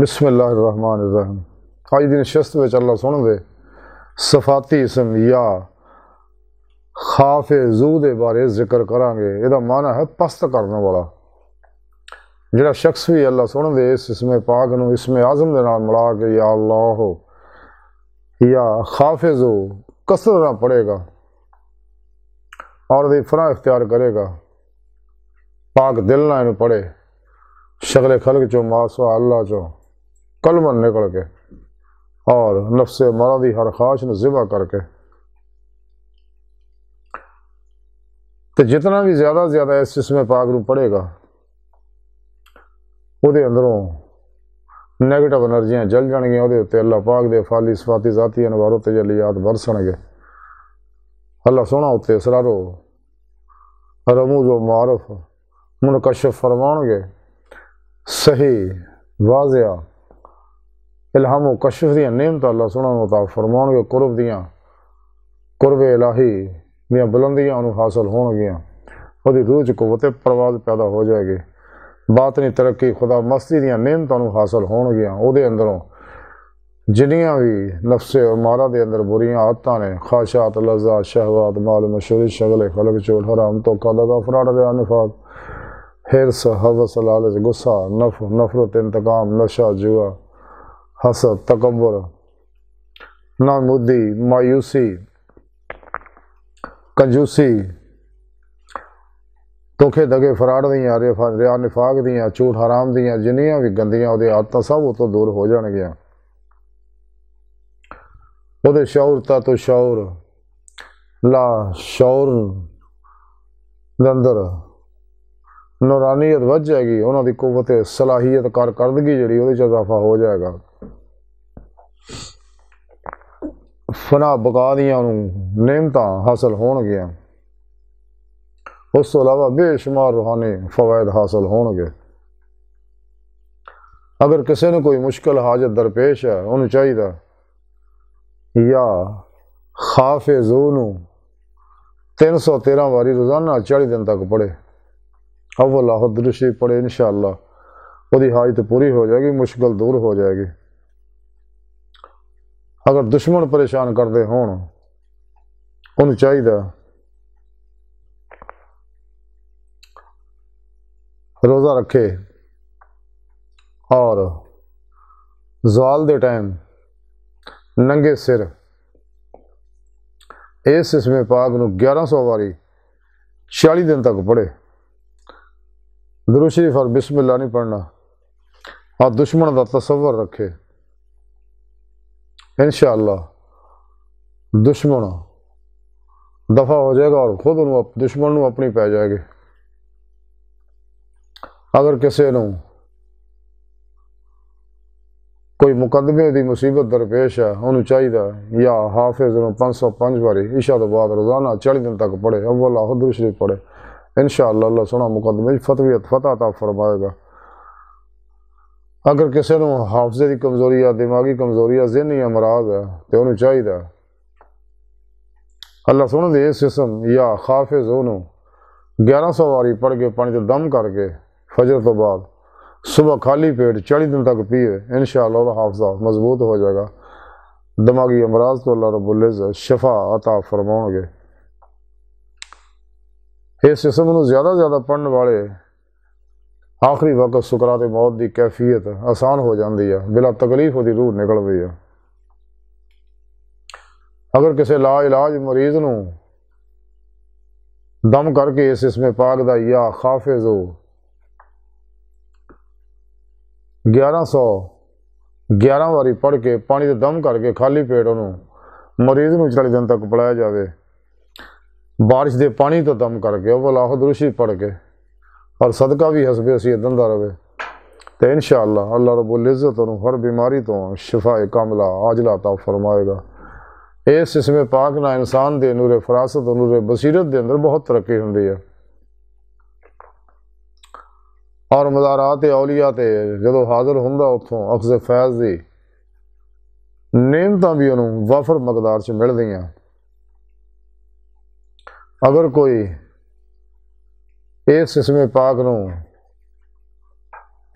بسم اللہ الرحمن الرحیم آج دن شسط بچ اللہ سن دے صفاتی اسم یا خاف زو کے بارے ذکر کروں گے یہ مان ہے پست کرنے والا جڑا شخص بھی اللہ سن دے اس میں پاک نسم آزم دلا کے یا اللہ یا خاف زو کثرت نہ پڑے گا عورتیں فرح اختیار کرے گا پاک دل نہ پڑے شکل خلق چو ماسو اللہ چو کلمن نکل کے اور نفس مارا ہر خواہش نے ذبح کر کے تو جتنا بھی زیادہ زیادہ اس جسم پاک نو پڑے گا وہ اندروں نیگیٹو انرجیاں جل جان گیا وہ اللہ پاک دے فالی سفاتی ذاتی تجلیات برسن گے اللہ سونا اتنے سرارو رموز و معرف منکشف فرما گے صحیح واضح الہم و کشف دیا نعمتوں فرمان کے قرب دیاں قرب الہی دیاں بلندیاں انہوں حاصل ہون گیاں قوت پرواز پیدا ہو جائے گی باطنی ترقی خدا مستی دیاں نعمت انہوں حاصل ہون گیاں دے اندروں جنیاں بھی نفس اور دے اندر بریاں آتا نے خواشات لذا شہوات مال مشوری شغل خلق چول تو شگل ہے خلک چولہ نفاق تورس حوث لالج غصہ نفر نفرت انتقام نشہ جوا ਤਕਬਰ ਨਾ नामुद्दी मायूसी ਕੰਜੂਸੀ ਤੋਖੇ ਦਗੇ ਫਰਾੜ ਦੀਆਂ ਰਿਆ ਨਿਫਾਕ ਦੀਆਂ ਝੂਠ ਹਰਾਮ ਦੀਆਂ ਜਿੰਨੀਆਂ ਵੀ ਗੰਦੀਆਂ ਉਹਦੇ ਆਦਤਾਂ ਸਭ ਉਹ ਤੋਂ ਦੂਰ ਹੋ ਜਾਣਗੀਆਂ ਉਹਦੇ ਸ਼ੌਰਤਾ ਤੋਂ ਸ਼ੌਰ ਲਾ ਸ਼ੌਰ ਅੰਦਰ ਨੂਰਾਨੀਅਤ ਵੱਜ ਜਾਏਗੀ ਉਹਨਾਂ ਦੀ ਕੂਵਤ ਸਲਾਹੀਅਤ ਕਰਦਗੀ ਜਿਹੜੀ ਉਹਦੇ ਚ ਇਜ਼ਾਫਾ ਹੋ ਜਾਏਗਾ فنا بقا دیا نعمتاں حاصل ہون گیا بے شمار روحانی فوائد حاصل ہون ہونگے اگر کسی نے کوئی مشکل حاجت درپیش ہے انہوں چاہیے یا خاف زو سو تیرہ واری روزانہ چالی دن تک پڑھے اول اللہ درشی پڑھے انشاءاللہ شاء اللہ وہی حاجت پوری ہو جائے گی مشکل دور ہو جائے گی ਅਗਰ ਦੁਸ਼ਮਣ ਪਰੇਸ਼ਾਨ ਕਰਦੇ ਹੋਣ ਉਹਨੂੰ ਚਾਹੀਦਾ ਰੋਜ਼ਾ ਰੱਖੇ ਔਰ ਜ਼ਵਾਲ ਦੇ ਟਾਈਮ ਨੰਗੇ ਸਿਰ ਇਸ ਇਸਮੇ ਪਾਕ ਨੂੰ 1100 ਵਾਰੀ 40 ਦਿਨ ਤੱਕ ਪੜੇ ਦਰੂਦ ਸ਼ਰੀਫ ਔਰ ਬਿਸਮਿਲ੍ਲਾ ਨਹੀਂ ਪੜਨਾ ਔਰ ਦੁਸ਼ਮਣ ਦਾ ਤਸਵਰ ਰੱਖੇ انشاءاللہ دشمن دفع ہو جائے گا اور خود دشمن اپنی پی جائے گی اگر کسی کوئی مقدمے دی مصیبت درپیش ہے انہوں چاہیے یا حافظ پانچ سو پانچ بار عشا تو بعد روزانہ چالی دن تک پڑھے اول اللہ خود شریف پڑھے ان اللہ اللہ سونا مقدمے فتویت فتح عطا فرمائے گا اگر کسی حافظ کی کمزوری ہے دماغی کمزوری ہے ذہنی امراض ہے تو انہوں چاہیے اللہ سن دے اس اسم یا خافظ ہونو گیارہ سو واری پڑھ کے پانی چ دم کر کے فجر تو بعد صبح خالی پیٹ چڑی دن تک پیے انشاءاللہ اللہ حافظہ مضبوط ہو جائے گا دماغی امراض تو اللہ رب الز شفا عطا فرماؤں گے یہ انہوں زیادہ زیادہ پڑھنے والے ਆਖਰੀ ਵਕਤ ਸੁਕਰਾ ਤੇ ਮੌਤ ਦੀ ਕੈਫੀਅਤ ਆਸਾਨ ਹੋ ਜਾਂਦੀ ਆ ਬਿਲਾ ਤਕਲੀਫ ਉਹਦੀ ਰੂਹ ਨਿਕਲਦੀ ਆ ਅਗਰ ਕਿਸੇ ਲਾ ਇਲਾਜ ਮਰੀਜ਼ ਨੂੰ ਦਮ ਕਰਕੇ ਇਸ ਇਸਮੇ ਪਾਕ ਦਾ ਯਾ ਖਾਫਿਜ਼ ਹੋ 1100 11 ਵਾਰੀ ਪੜ ਕੇ ਪਾਣੀ ਦੇ ਦਮ ਕਰਕੇ ਖਾਲੀ ਪੇਟ ਉਹਨੂੰ ਮਰੀਜ਼ ਨੂੰ 40 ਦਿਨ ਤੱਕ ਪੜਾਇਆ ਜਾਵੇ ਬਾਰਿਸ਼ ਦੇ ਪਾਣੀ ਤੋਂ ਦਮ ਕਰਕੇ ਉਹ ਬਲਾਹ ਦੁਰਸ਼ੀ ਪੜ ਕੇ اور صدقہ بھی حسب حسیت دندہ رہے تو انشاءاللہ اللہ رب العزت انہوں ہر بیماری تو شفا کاملہ آجلہ عطا فرمائے گا اس اس میں نہ انسان دے نور فراست نور بصیرت دے اندر بہت ترقی ہوں اور مزارات تے جدو حاضر ہوں اتوں اخز فیض دی نیمتہ بھی انہوں وفر مقدار چھ مل دیا اگر کوئی ਇਸ ਇਸਮੇ ਪਾਕ ਨੂੰ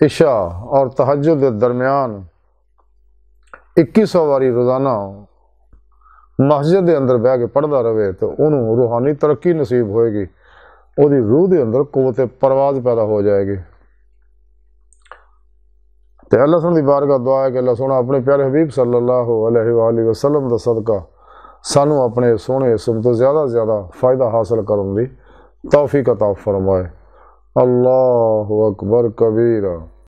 ਇਸ਼ਾ ਔਰ ਤਹਜਦ ਦੇ ਦਰਮਿਆਨ 2100 ਵਾਰੀ ਰੋਜ਼ਾਨਾ ਮਸਜਿਦ ਦੇ ਅੰਦਰ ਬਹਿ ਕੇ ਪੜਦਾ ਰਵੇ ਤੇ ਉਹਨੂੰ ਰੂਹਾਨੀ ਤਰੱਕੀ ਨਸੀਬ ਹੋਏਗੀ ਉਹਦੀ ਰੂਹ ਦੇ ਅੰਦਰ ਕੋਤੇ ਪਰਵਾਜ਼ ਪੈਦਾ ਹੋ ਜਾਏਗੀ ਤੇ ਅੱਲਾਹ ਸੁਣ ਦੀ ਬਾਰਗਾ ਦੁਆ ਹੈ ਕਿ ਅੱਲਾਹ ਸੋਣਾ ਆਪਣੇ ਪਿਆਰੇ ਹਬੀਬ ਸੱਲੱਲਾਹੁ ਅਲੈਹਿ ਵਸੱਲਮ ਦਾ ਸਦਕਾ ਸਾਨੂੰ ਆਪਣੇ ਸੋਹਣੇ ਇਸਮ ਤੋਂ ਜ਼ਿਆਦਾ ਜ਼ਿਆਦਾ ਫਾਇਦਾ ਹਾਸਲ ਕਰਨ ਦੀ توفیق عطا فرمائے اللہ اکبر کبیرہ